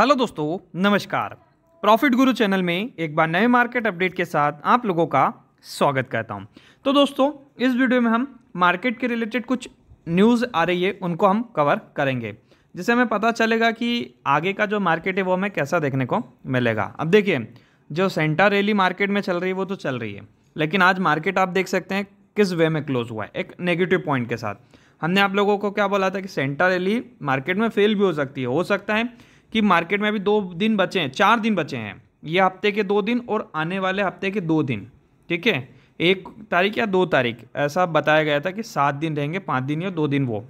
hello दोस्तों नमस्कार profit गुरु चैनल में एक बार नए मार्केट अपडेट के साथ आप लोगों का स्वागत करता हूं तो दोस्तों इस वीडियो में हम मार्केट के रिलेटेड कुछ न्यूज़ आ रही है उनको हम कवर करेंगे जिससे हमें पता चलेगा कि आगे का जो मार्केट है वो हमें कैसा देखने को मिलेगा अब देखिए जो सेंटा रैली मार्केट में चल रही है वो तो चल रही है लेकिन आज मार्केट आप देख सकते हैं किस वे में क्लोज हुआ है एक नेगेटिव पॉइंट के साथ हमने आप लोगों को क्या बोला था कि सेंटा रैली मार्केट में फेल भी हो सकती है हो सकता है कि मार्केट में अभी दो दिन बचे हैं चार दिन बचे हैं ये हफ्ते के दो दिन और आने वाले हफ्ते के दो दिन ठीक है एक तारीख या दो तारीख ऐसा बताया गया था कि सात दिन रहेंगे पाँच दिन या दो दिन वो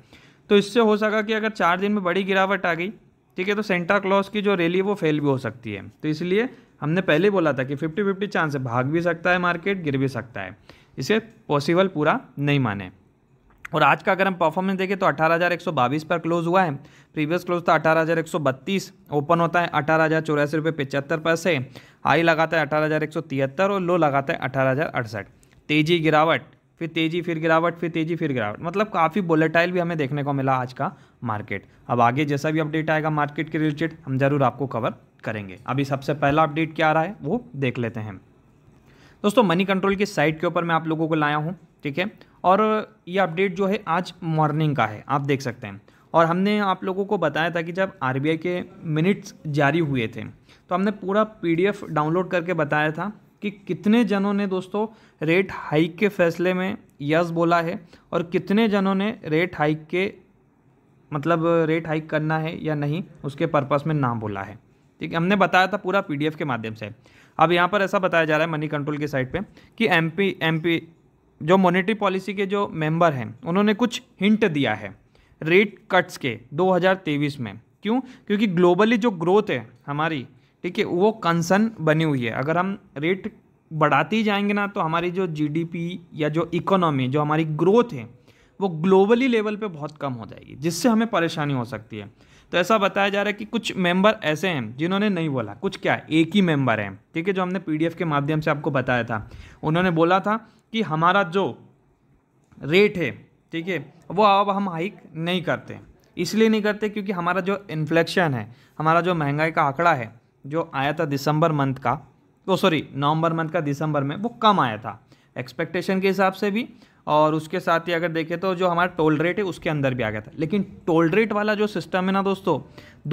तो इससे हो सका कि अगर चार दिन में बड़ी गिरावट आ गई ठीक है तो सेंटा क्लॉज की जो रैली है वो फेल भी हो सकती है तो इसलिए हमने पहले बोला था कि फिफ्टी फिफ्टी चांस है भाग भी सकता है मार्केट गिर भी सकता है इसे पॉसिबल पूरा नहीं माने और आज का अगर हम परफॉर्मेंस देखें तो अठारह पर क्लोज हुआ है प्रीवियस क्लोज था अठारह ओपन होता है अठारह हज़ार चौरासी रुपये पचहत्तर पैसे हाई लगाता है अठारह और लो लगाता है अठारह तेज़ी गिरावट फिर तेज़ी फिर गिरावट फिर तेज़ी फिर गिरावट मतलब काफ़ी बोलेटाइल भी हमें देखने को मिला आज का मार्केट अब आगे जैसा भी अपडेट आएगा मार्केट के रिलेटेड हम ज़रूर आपको कवर करेंगे अभी सबसे पहला अपडेट क्या आ रहा है वो देख लेते हैं दोस्तों मनी कंट्रोल की साइट के ऊपर मैं आप लोगों को लाया हूँ ठीक है और ये अपडेट जो है आज मॉर्निंग का है आप देख सकते हैं और हमने आप लोगों को बताया था कि जब आर के मिनट्स जारी हुए थे तो हमने पूरा पी डाउनलोड करके बताया था कि कितने जनों ने दोस्तों रेट हाइक के फैसले में यस बोला है और कितने जनों ने रेट हाइक के मतलब रेट हाइक करना है या नहीं उसके पर्पस में ना बोला है ठीक है हमने बताया था पूरा पीडीएफ के माध्यम से अब यहाँ पर ऐसा बताया जा रहा है मनी कंट्रोल की साइट पे कि एमपी एमपी जो मॉनेटरी पॉलिसी के जो मेंबर हैं उन्होंने कुछ हिंट दिया है रेट कट्स के 2023 में क्यों क्योंकि ग्लोबली जो ग्रोथ है हमारी ठीक है वो कंसर्न बनी हुई है अगर हम रेट बढ़ाते ही जाएंगे ना तो हमारी जो जीडीपी या जो इकोनॉमी जो हमारी ग्रोथ है वो ग्लोबली लेवल पे बहुत कम हो जाएगी जिससे हमें परेशानी हो सकती है तो ऐसा बताया जा रहा है कि कुछ मेंबर ऐसे हैं जिन्होंने नहीं बोला कुछ क्या है एक ही मेंबर हैं ठीक है जो हमने पीडीएफ के माध्यम से आपको बताया था उन्होंने बोला था कि हमारा जो रेट है ठीक है वो अब हम हाइक नहीं करते इसलिए नहीं करते क्योंकि हमारा जो इन्फ्लेक्शन है हमारा जो महंगाई का आंकड़ा है जो आया था दिसंबर मंथ का तो सॉरी नवंबर मंथ का दिसंबर में वो कम आया था एक्सपेक्टेशन के हिसाब से भी और उसके साथ ही अगर देखें तो जो हमारा टोल रेट है उसके अंदर भी आ गया था लेकिन टोल रेट वाला जो सिस्टम है ना दोस्तों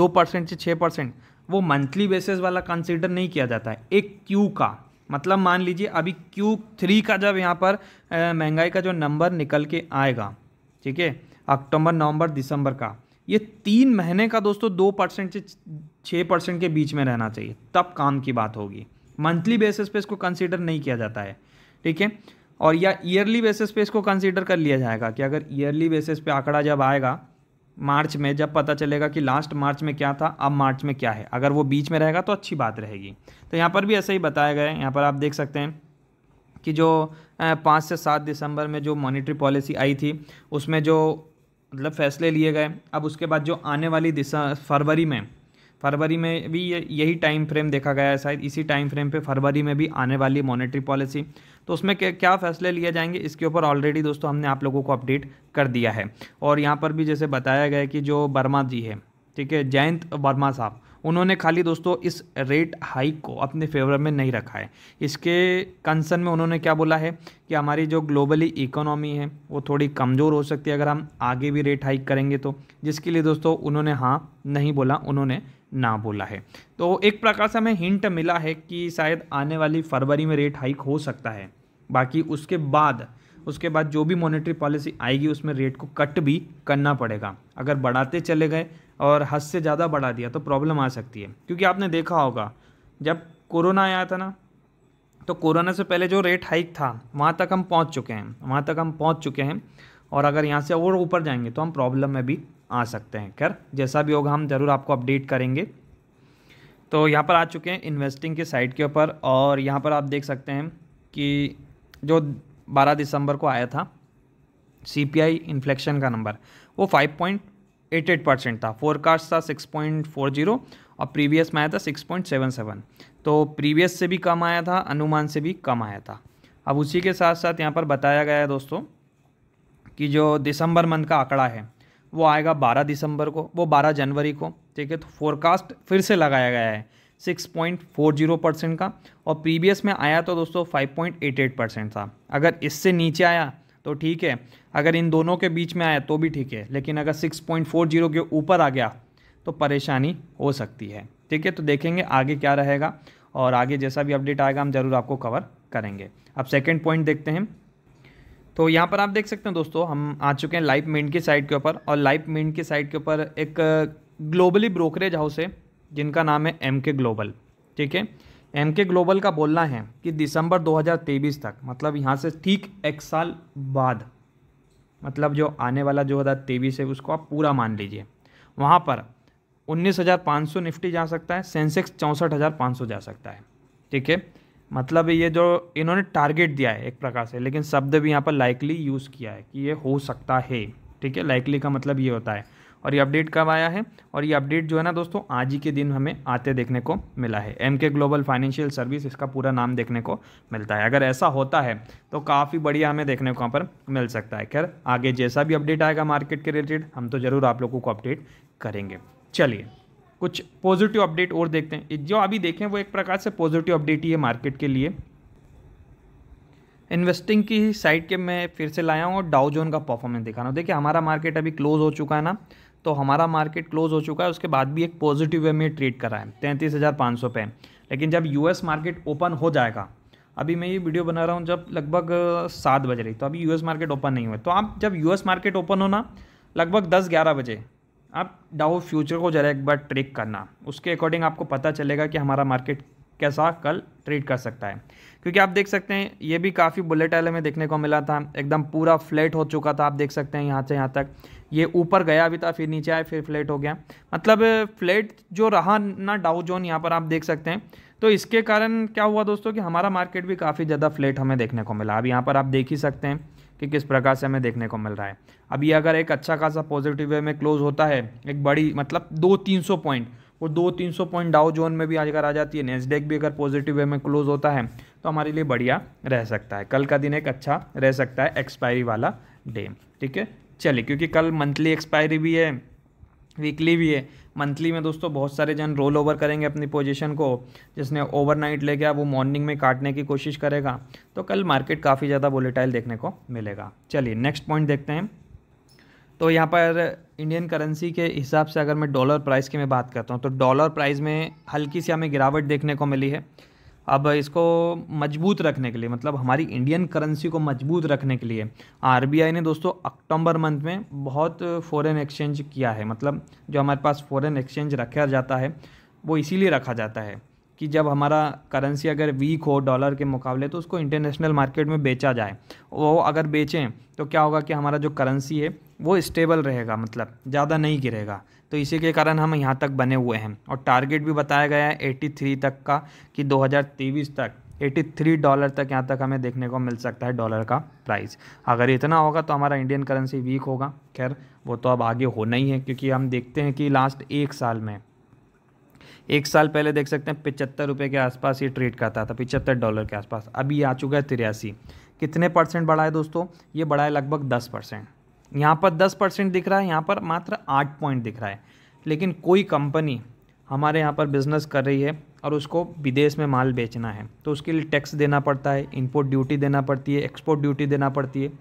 दो परसेंट से छः परसेंट वो मंथली बेसिस वाला कंसिडर नहीं किया जाता है एक क्यू का मतलब मान लीजिए अभी क्यू थ्री का जब यहाँ पर महंगाई का जो नंबर निकल के आएगा ठीक है अक्टूबर नवंबर दिसंबर का ये तीन महीने का दोस्तों दो परसेंट से छः परसेंट के बीच में रहना चाहिए तब काम की बात होगी मंथली बेसिस पर इसको कंसिडर नहीं किया जाता है ठीक है और या ईयरली बेसिस पे इसको कंसीडर कर लिया जाएगा कि अगर ईयरली बेसिस पे आंकड़ा जब आएगा मार्च में जब पता चलेगा कि लास्ट मार्च में क्या था अब मार्च में क्या है अगर वो बीच में रहेगा तो अच्छी बात रहेगी तो यहाँ पर भी ऐसा ही बताया गया है यहाँ पर आप देख सकते हैं कि जो पाँच से सात दिसंबर में जो मॉनिटरी पॉलिसी आई थी उसमें जो मतलब फैसले लिए गए अब उसके बाद जो आने वाली दिसंबर फरवरी में फरवरी में भी यही टाइम फ्रेम देखा गया है शायद इसी टाइम फ्रेम पे फरवरी में भी आने वाली मॉनेटरी पॉलिसी तो उसमें क्या फैसले लिए जाएंगे इसके ऊपर ऑलरेडी दोस्तों हमने आप लोगों को अपडेट कर दिया है और यहाँ पर भी जैसे बताया गया कि जो वर्मा जी है ठीक है जयंत वर्मा साहब उन्होंने खाली दोस्तों इस रेट हाइक को अपने फेवर में नहीं रखा है इसके कंसर्न में उन्होंने क्या बोला है कि हमारी जो ग्लोबली इकोनॉमी है वो थोड़ी कमज़ोर हो सकती है अगर हम आगे भी रेट हाइक करेंगे तो जिसके लिए दोस्तों उन्होंने हाँ नहीं बोला उन्होंने ना बोला है तो एक प्रकार से हमें हिंट मिला है कि शायद आने वाली फरवरी में रेट हाइक हो सकता है बाकी उसके बाद उसके बाद जो भी मॉनेटरी पॉलिसी आएगी उसमें रेट को कट भी करना पड़ेगा अगर बढ़ाते चले गए और हद से ज़्यादा बढ़ा दिया तो प्रॉब्लम आ सकती है क्योंकि आपने देखा होगा जब कोरोना आया था ना तो कोरोना से पहले जो रेट हाइक था वहाँ तक हम पहुँच चुके हैं वहाँ तक हम पहुँच चुके हैं और अगर यहाँ से और ऊपर जाएंगे तो हम प्रॉब्लम में भी आ सकते हैं खैर जैसा भी होगा हम ज़रूर आपको अपडेट करेंगे तो यहाँ पर आ चुके हैं इन्वेस्टिंग के साइट के ऊपर और यहाँ पर आप देख सकते हैं कि जो 12 दिसंबर को आया था सी पी आई इन्फ्लेक्शन का नंबर वो 5.88 परसेंट था फोरकास्ट था 6.40 और प्रीवियस में आया था 6.77 तो प्रीवियस से भी कम आया था अनुमान से भी कम आया था अब उसी के साथ साथ यहाँ पर बताया गया है दोस्तों कि जो दिसंबर मंथ का आंकड़ा है वो आएगा 12 दिसंबर को वो 12 जनवरी को ठीक है तो फोरकास्ट फिर से लगाया गया है 6.40 परसेंट का और प्रीवियस में आया तो दोस्तों 5.88 परसेंट था अगर इससे नीचे आया तो ठीक है अगर इन दोनों के बीच में आया तो भी ठीक है लेकिन अगर 6.40 के ऊपर आ गया तो परेशानी हो सकती है ठीक है तो देखेंगे आगे क्या रहेगा और आगे जैसा भी अपडेट आएगा हम ज़रूर आपको कवर करेंगे अब सेकेंड पॉइंट देखते हैं तो यहाँ पर आप देख सकते हैं दोस्तों हम आ चुके हैं लाइफ मिंट की साइट के ऊपर और लाइफ मिंट की साइट के ऊपर एक ग्लोबली ब्रोकरेज हाउस है जिनका नाम है एम के ग्लोबल ठीक है एम के ग्लोबल का बोलना है कि दिसंबर 2023 तक मतलब यहाँ से ठीक एक साल बाद मतलब जो आने वाला जो हज़ार तेईस है उसको आप पूरा मान लीजिए वहाँ पर उन्नीस हज़ार पाँच सौ निफ्टी जा सकता है सेंसेक्स चौंसठ हज़ार पाँच सौ जा सकता है ठीक है मतलब ये जो इन्होंने टारगेट दिया है एक प्रकार से लेकिन शब्द भी यहाँ पर लाइकली यूज़ किया है कि ये हो सकता है ठीक है लाइकली का मतलब ये होता है और ये अपडेट कब आया है और ये अपडेट जो है ना दोस्तों आज ही के दिन हमें आते देखने को मिला है एम के ग्लोबल फाइनेंशियल सर्विस इसका पूरा नाम देखने को मिलता है अगर ऐसा होता है तो काफ़ी बढ़िया हमें देखने को वहाँ पर मिल सकता है खैर आगे जैसा भी अपडेट आएगा मार्केट के रिलेटेड हम तो ज़रूर आप लोगों को अपडेट करेंगे चलिए कुछ पॉजिटिव अपडेट और देखते हैं जो अभी देखें वो एक प्रकार से पॉजिटिव अपडेट ही है मार्केट के लिए इन्वेस्टिंग की साइड के मैं फिर से लाया हूँ और डाउ जोन का परफॉर्मेंस दिखा रहा हूँ देखिए हमारा मार्केट अभी क्लोज हो चुका है ना तो हमारा मार्केट क्लोज हो चुका है उसके बाद भी एक पॉजिटिव वे में ट्रेड करा है तैंतीस हज़ार पाँच सौ पे लेकिन जब यूएस मार्केट ओपन हो जाएगा अभी मैं ये वीडियो बना रहा हूँ जब लगभग सात बज रही तो अभी यूएस मार्केट ओपन नहीं हुआ तो आप जब यूएस मार्केट ओपन होना लगभग दस ग्यारह बजे आप डाओ फ्यूचर को जरा एक बार ट्रेक करना उसके अकॉर्डिंग आपको पता चलेगा कि हमारा मार्केट कैसा कल ट्रेड कर सकता है क्योंकि आप देख सकते हैं ये भी काफ़ी बुलेट बुलेटाइल में देखने को मिला था एकदम पूरा फ्लैट हो चुका था आप देख सकते हैं यहाँ से यहाँ तक ये ऊपर गया भी था फिर नीचे आया फिर फ्लैट हो गया मतलब फ्लैट जो रहा ना डाउ जोन यहाँ पर आप देख सकते हैं तो इसके कारण क्या हुआ दोस्तों कि हमारा मार्केट भी काफ़ी ज़्यादा फ्लैट हमें देखने को मिला अब यहाँ पर आप देख ही सकते हैं कि किस प्रकार से हमें देखने को मिल रहा है अब ये अगर एक अच्छा खासा पॉजिटिव वे में क्लोज होता है एक बड़ी मतलब दो तीन सौ पॉइंट वो दो तीन सौ पॉइंट डाउ जोन में भी अगर आ जाती है नेस्डेक भी अगर पॉजिटिव वे में क्लोज होता है तो हमारे लिए बढ़िया रह सकता है कल का दिन एक अच्छा रह सकता है एक्सपायरी वाला डे ठीक है चलिए क्योंकि कल मंथली एक्सपायरी भी है वीकली भी है मंथली में दोस्तों बहुत सारे जन रोल ओवर करेंगे अपनी पोजीशन को जिसने ओवरनाइट ले गया वो मॉर्निंग में काटने की कोशिश करेगा तो कल मार्केट काफ़ी ज़्यादा वोलेटाइल देखने को मिलेगा चलिए नेक्स्ट पॉइंट देखते हैं तो यहाँ पर इंडियन करेंसी के हिसाब से अगर मैं डॉलर प्राइस की मैं बात करता हूँ तो डॉलर प्राइस में हल्की सी हमें गिरावट देखने को मिली है अब इसको मजबूत रखने के लिए मतलब हमारी इंडियन करेंसी को मजबूत रखने के लिए आरबीआई ने दोस्तों अक्टूबर मंथ में बहुत फॉरेन एक्सचेंज किया है मतलब जो हमारे पास फॉरेन एक्सचेंज रखा जाता है वो इसीलिए रखा जाता है कि जब हमारा करेंसी अगर वीक हो डॉलर के मुकाबले तो उसको इंटरनेशनल मार्केट में बेचा जाए वो अगर बेचें तो क्या होगा कि हमारा जो करेंसी है वो स्टेबल रहेगा मतलब ज़्यादा नहीं गिरेगा तो इसी के कारण हम यहाँ तक बने हुए हैं और टारगेट भी बताया गया है एटी तक का कि दो तक 83 डॉलर तक यहाँ तक हमें देखने को मिल सकता है डॉलर का प्राइस अगर इतना होगा तो हमारा इंडियन करेंसी वीक होगा खैर वो तो अब आगे होना ही है क्योंकि हम देखते हैं कि लास्ट एक साल में एक साल पहले देख सकते हैं पिचहत्तर रुपये के आसपास ये ट्रेड करता था पिचहत्तर डॉलर के आसपास अभी आ चुका है तिरासी कितने परसेंट बढ़ा है दोस्तों ये बढ़ा है लगभग दस परसेंट यहाँ पर दस परसेंट दिख रहा है यहाँ पर मात्र आठ पॉइंट दिख रहा है लेकिन कोई कंपनी हमारे यहाँ पर बिज़नेस कर रही है और उसको विदेश में माल बेचना है तो उसके लिए टैक्स देना पड़ता है इंपोर्ट ड्यूटी देना पड़ती है एक्सपोर्ट ड्यूटी देना पड़ती है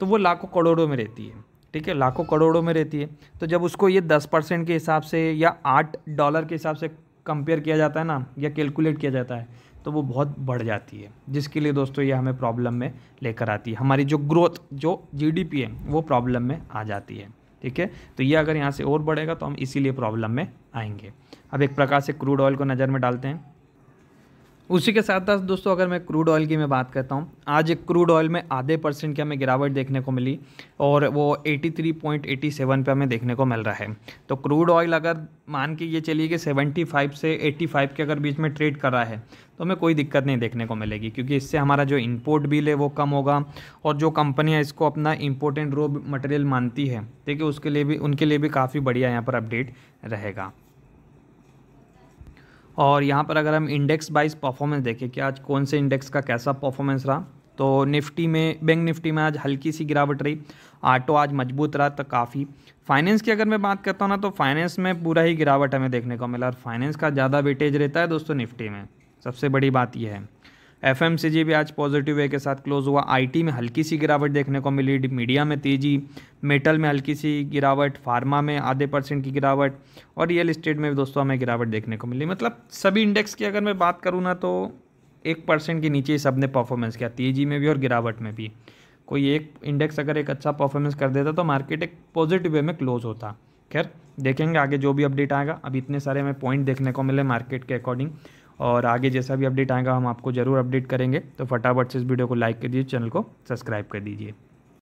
तो वो लाखों करोड़ों में रहती है ठीक है लाखों करोड़ों में रहती है तो जब उसको ये दस परसेंट के हिसाब से या आठ डॉलर के हिसाब से कंपेयर किया जाता है ना या कैलकुलेट किया जाता है तो वो बहुत बढ़ जाती है जिसके लिए दोस्तों ये हमें प्रॉब्लम में लेकर आती है हमारी जो ग्रोथ जो जीडीपी है वो प्रॉब्लम में आ जाती है ठीक है तो ये अगर यहाँ से और बढ़ेगा तो हम इसीलिए प्रॉब्लम में आएंगे अब एक प्रकार से क्रूड ऑयल को नज़र में डालते हैं उसी के साथ साथ दोस्तों अगर मैं क्रूड ऑयल की मैं बात करता हूँ आज क्रूड ऑयल में आधे परसेंट की हमें गिरावट देखने को मिली और वो 83.87 पे हमें देखने को मिल रहा है तो क्रूड ऑयल अगर मान के ये चलिए कि 75 से 85 के अगर बीच में ट्रेड कर रहा है तो हमें कोई दिक्कत नहीं देखने को मिलेगी क्योंकि इससे हमारा जो इम्पोर्ट बिल है वो कम होगा और जो कंपनियाँ इसको अपना इम्पोर्टेंट रो मटेरियल मानती है ठीक है उसके लिए भी उनके लिए भी काफ़ी बढ़िया यहाँ पर अपडेट रहेगा और यहाँ पर अगर हम इंडेक्स वाइज परफॉर्मेंस देखें कि आज कौन से इंडेक्स का कैसा परफॉर्मेंस रहा तो निफ्टी में बैंक निफ्टी में आज हल्की सी गिरावट रही आटो आज मजबूत रहा तो काफ़ी फाइनेंस की अगर मैं बात करता हूँ ना तो फाइनेंस में पूरा ही गिरावट हमें देखने को मिला और फाइनेंस का ज़्यादा वेटेज रहता है दोस्तों निफ्टी में सबसे बड़ी बात यह है एफ भी आज पॉजिटिव वे के साथ क्लोज हुआ आईटी में हल्की सी गिरावट देखने को मिली मीडिया में तेजी मेटल में हल्की सी गिरावट फार्मा में आधे परसेंट की गिरावट और रियल इस्टेट में भी दोस्तों हमें गिरावट देखने को मिली मतलब सभी इंडेक्स की अगर मैं बात करूँ ना तो एक परसेंट के नीचे ही सब ने परफॉर्मेंस किया तेजी में भी और गिरावट में भी कोई एक इंडेक्स अगर एक अच्छा परफॉर्मेंस कर देता तो मार्केट एक पॉजिटिव वे में क्लोज होता खैर देखेंगे आगे जो भी अपडेट आएगा अब इतने सारे हमें पॉइंट देखने को मिले मार्केट के अकॉर्डिंग और आगे जैसा भी अपडेट आएगा हम आपको ज़रूर अपडेट करेंगे तो फटाफट से इस वीडियो को लाइक कर दीजिए चैनल को सब्सक्राइब कर दीजिए